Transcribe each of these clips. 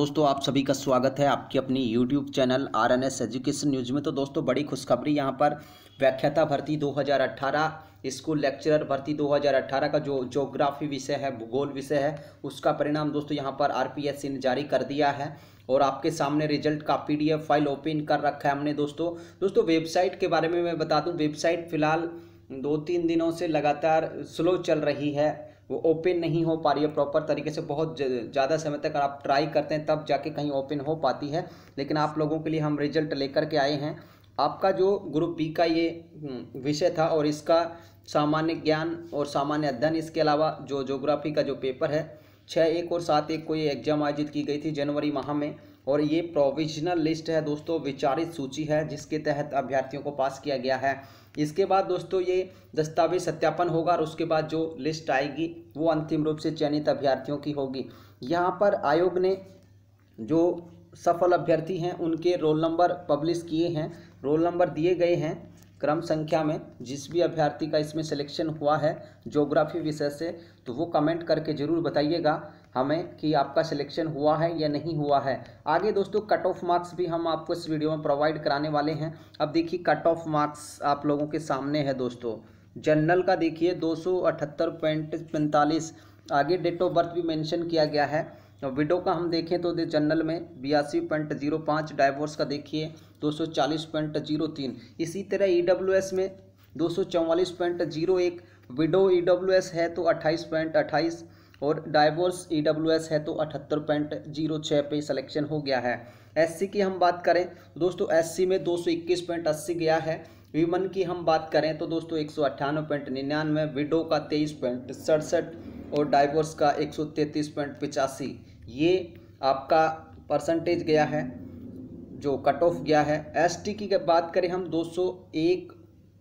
दोस्तों आप सभी का स्वागत है आपकी अपनी YouTube channel R N S education news में तो दोस्तों बड़ी खुशखबरी यहाँ पर व्याख्याता भर्ती 2018 स्कूल लेक्चरर भर्ती 2018 का जो ज्योग्राफी विषय है भूगोल विषय है उसका परिणाम दोस्तों यहाँ पर सी ने जारी कर दिया है और आपके सामने रिजल्ट का एफ फाइल ओपन कर रखा है हमने दोस्तों दोस्तों वेबसाइट के बारे में मैं बता दूँ वेबसाइट फिलहाल दो तीन दिनों से लगातार स्लो चल रही है वो ओपन नहीं हो पा रही है प्रॉपर तरीके से बहुत ज़्यादा समय तक आप ट्राई करते हैं तब जाके कहीं ओपन हो पाती है लेकिन आप लोगों के लिए हम रिजल्ट लेकर के आए हैं आपका जो ग्रुप बी का ये हम्म, विषय था और इसका सामान्य ज्ञान और सामान्य अध्ययन इसके अलावा जो जोग्राफी का जो पेपर है छः एक और सात एक को ये एग्जाम आयोजित की गई थी जनवरी माह में और ये प्रोविजनल लिस्ट है दोस्तों विचारित सूची है जिसके तहत अभ्यर्थियों को पास किया गया है इसके बाद दोस्तों ये दस्तावेज सत्यापन होगा और उसके बाद जो लिस्ट आएगी वो अंतिम रूप से चयनित अभ्यर्थियों की होगी यहाँ पर आयोग ने जो सफल अभ्यर्थी हैं उनके रोल नंबर पब्लिश किए हैं रोल नंबर दिए गए हैं क्रम संख्या में जिस भी अभ्यर्थी का इसमें सिलेक्शन हुआ है ज्योग्राफी विषय से तो वो कमेंट करके ज़रूर बताइएगा हमें कि आपका सिलेक्शन हुआ है या नहीं हुआ है आगे दोस्तों कट ऑफ मार्क्स भी हम आपको इस वीडियो में प्रोवाइड कराने वाले हैं अब देखिए कट ऑफ मार्क्स आप लोगों के सामने है दोस्तों जनरल का देखिए दो आगे डेट ऑफ बर्थ भी मैंशन किया गया है विडो का हम देखें तो दे जनरल में बयासी पॉइंट जीरो पाँच डाइवोर्स का देखिए दो सौ चालीस पॉइंट जीरो तीन इसी तरह ई डब्ल्यू एस में दो सौ चौवालीस पॉइंट जीरो एक विडो ई डब्ल्यू एस है तो अट्ठाईस पॉइंट अट्ठाईस और डाइवोर्स ई डब्ल्यू एस है तो अठहत्तर पॉइंट जीरो छः पे सिलेक्शन हो गया है एससी की हम बात करें तो दोस्तों एससी में दो सौ इक्कीस पॉइंट अस्सी गया है वीमन की हम बात करें तो दोस्तों एक सौ अट्ठानवे पॉइंट निन्यानवे विडो का तेईस पॉइंट सड़सठ और डाइवोर्स का एक सौ तैंतीस पॉइंट पिचासी ये आपका परसेंटेज गया है जो कट ऑफ गया है एसटी की बात करें हम दो सौ एक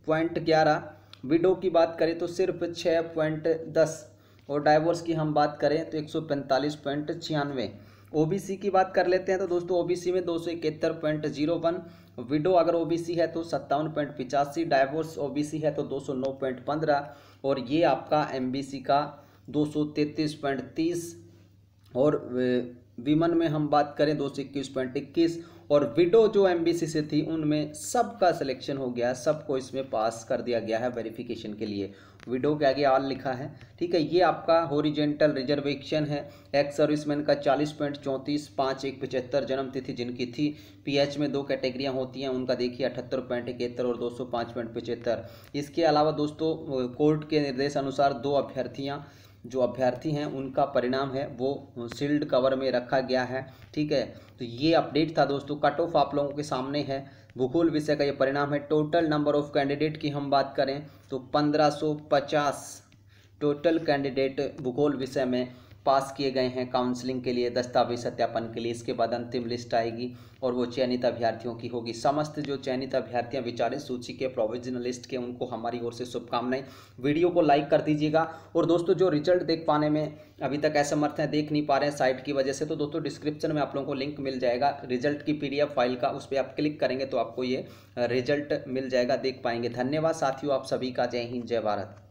पॉइंट ग्यारह विडो की बात करें तो सिर्फ छः पॉइंट दस और डाइवोर्स की हम बात करें तो एक सौ पैंतालीस पॉइंट छियानवे ओ बी सी की बात कर लेते हैं तो दोस्तों ओ बी सी में दो सौ इकहत्तर पॉइंट जीरो वन विडो अगर ओ बी सी है तो सत्तावन पॉइंट पिचासी डाइवोर्स ओ बी सी है तो दो सौ नौ पॉइंट पंद्रह और ये आपका एम बी सी का दो सौ तैंतीस पॉइंट तीस और विमन में हम बात करें दो सौ इक्कीस पॉइंट इक्कीस और विडो जो एमबीसी से थी उनमें सबका सिलेक्शन हो गया सबको इसमें पास कर दिया गया है वेरिफिकेशन के लिए विडो के आगे आल लिखा है ठीक है ये आपका होरिजेंटल रिजर्वेशन है एक्स सर्विसमैन का चालीस पॉइंट चौंतीस पाँच एक पचहत्तर जन्म तिथि जिनकी थी पीएच में दो कैटेगरियाँ होती हैं उनका देखिए अठहत्तर पॉइंट इकहत्तर और दो सौ पाँच पॉइंट पचहत्तर इसके अलावा दोस्तों कोर्ट के निर्देश अनुसार दो अभ्यर्थियाँ जो अभ्यर्थी हैं उनका परिणाम है वो सील्ड कवर में रखा गया है ठीक है तो ये अपडेट था दोस्तों कट ऑफ आप लोगों के सामने है भूगोल विषय का ये परिणाम है टोटल नंबर ऑफ कैंडिडेट की हम बात करें तो पंद्रह सौ पचास टोटल कैंडिडेट भूगोल विषय में पास किए गए हैं काउंसलिंग के लिए दस्तावेज सत्यापन के लिए इसके बाद अंतिम लिस्ट आएगी और वो चयनित अभ्यर्थियों की होगी समस्त जो चयनित अभ्यर्थियाँ विचारित सूची के प्रोविजनल लिस्ट के उनको हमारी ओर से शुभकामनाएं वीडियो को लाइक कर दीजिएगा और दोस्तों जो रिजल्ट देख पाने में अभी तक असमर्थ हैं देख नहीं पा रहे हैं साइट की वजह से तो दोस्तों डिस्क्रिप्शन में आप लोगों को लिंक मिल जाएगा रिजल्ट की पी फाइल का उस पर आप क्लिक करेंगे तो आपको ये रिजल्ट मिल जाएगा देख पाएंगे धन्यवाद साथियों आप सभी का जय हिंद जय भारत